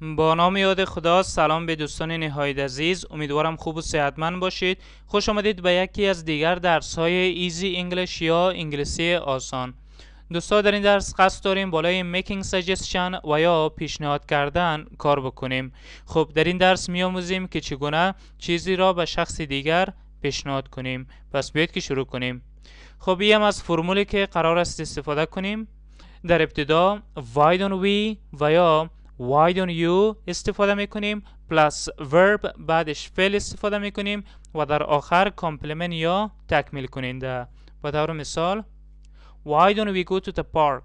با نام یاد خدا سلام به دوستان نهایت عزیز امیدوارم خوب و صحتمند باشید خوش آمدید به یکی از دیگر درس های ایزی انگلیش یا انگلیسی آسان دوستان در این درس قصد داریم بالای میکینگ سجستشن و یا پیشنهاد کردن کار بکنیم خب در این درس آموزیم که چگونه چیزی را به شخص دیگر پیشنهاد کنیم پس بیاید که شروع کنیم خب هم از فرمولی که قرار است استفاده کنیم در ابتدا why don't we و یا why don't you استفاده میکنیم Plus verb بعدش فعل استفاده میکنیم و در آخر کامپلمنت یا تکمیل کننده به طور مثال why don't we go to the park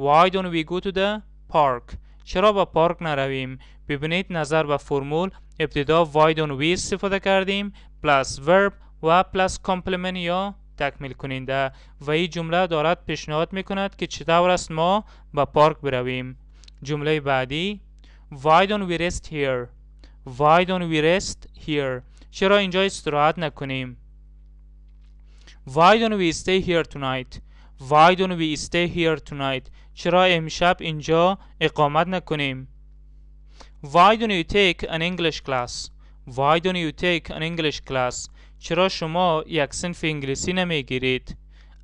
why don't we go to the park چرا به پارک نرویم ببینید نظر به فرمول ابتدا why don't we استفاده کردیم Plus verb و Plus کامپلمنت یا تکمیل کننده و این جمله دارد پیشنهاد میکند که چطور است ما به پارک برویم جمله بعدی Why don't we rest here? Why don't we rest here? چرا اینجا استراحت نکنیم؟ Why don't we stay here tonight? Why don't we stay here tonight? چرا امشب اینجا اقامت نکنیم؟ Why don't you take an English class? Why don't you take an English class? چرا شما یک سنف انگلیسی نمی گیرید؟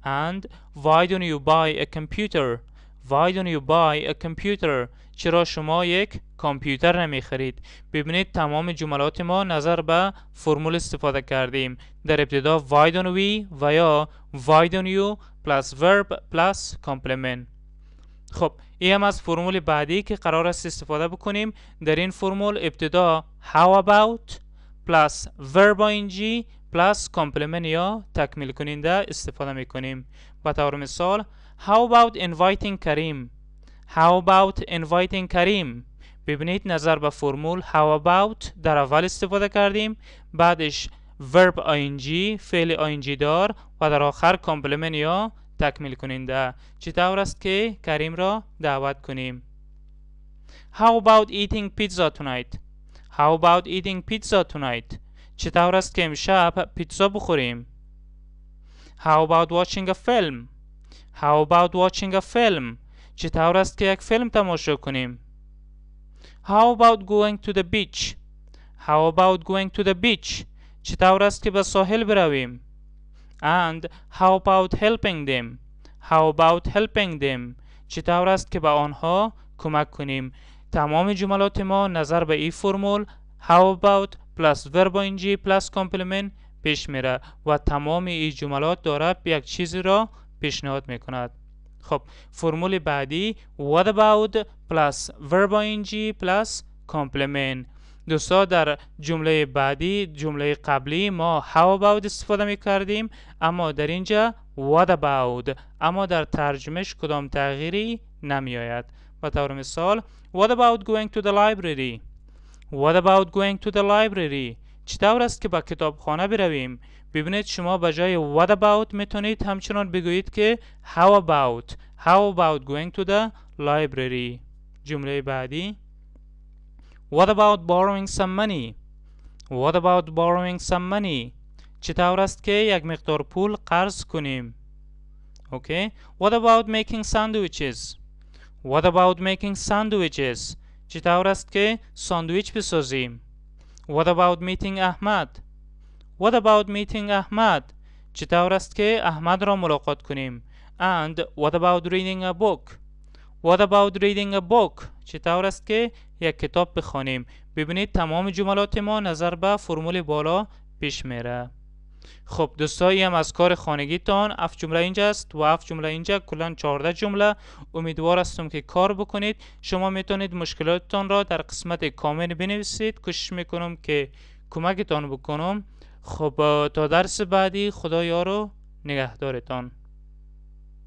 And why don't you buy a computer? Why don't you buy a computer? چرا شما یک کامپیوتر نمی خرید؟ ببینید تمام جملات ما نظر به فرمول استفاده کردیم در ابتدا why don't we و یا why don't you plus verb plus complement خب این هم از فرمول بعدی که قرار است استفاده بکنیم در این فرمول ابتدا how about plus verb ing plus complement یا تکمیل کننده استفاده می کنیم به طور مثال How about inviting Karim? How about inviting Karim? ببینید نظر به فرمول How about در اول استفاده کردیم بعدش verb ing فعل ing دار و در آخر complement یا تکمیل کننده چطور است که کریم را دعوت کنیم How about eating pizza tonight? How about eating pizza tonight? چطور است که امشب پیتزا بخوریم How about watching a film? How about watching a film? چطور است که یک فیلم تماشا کنیم؟ How about going to the beach? How about going to the beach? چطور است که به ساحل برویم؟ And how about helping them? How about helping them? چطور است که به آنها کمک کنیم؟ تمام جملات ما نظر به این فرمول How about plus verb ing plus complement پیش میره و تمام این جملات داره یک چیزی را پیشنهاد می کند خب فرمول بعدی what about plus verb ing plus complement دوستا در جمله بعدی جمله قبلی ما how about استفاده میکردیم اما در اینجا what about اما در ترجمهش کدام تغییری نمی آید به طور مثال what about going to the library what about going to the library چطور است که به کتابخانه برویم ببینید شما به جای what about میتونید همچنان بگویید که how about how about going to the library جمله بعدی what about borrowing some money what about borrowing some money چطور است که یک مقدار پول قرض کنیم okay. what about making sandwiches what about making sandwiches چطور است که ساندویچ بسازیم What about meeting Ahmad? What about meeting Ahmad? چه طور است که احمد را ملاقات کنیم؟ And what about reading a book? What about reading a book? چه طور است که یک کتاب بخوانیم؟ ببینید تمام جملات ما نظر به فرمول بالا پیش میره. خب دوستایی هم از کار تان. اف جمله اینجا است و اف جمله اینجا کلا 14 جمله امیدوار هستم که کار بکنید شما میتونید مشکلاتتان را در قسمت کامل بنویسید کوشش میکنم که کمکتان بکنم خب تا درس بعدی خدایا رو نگهدارتان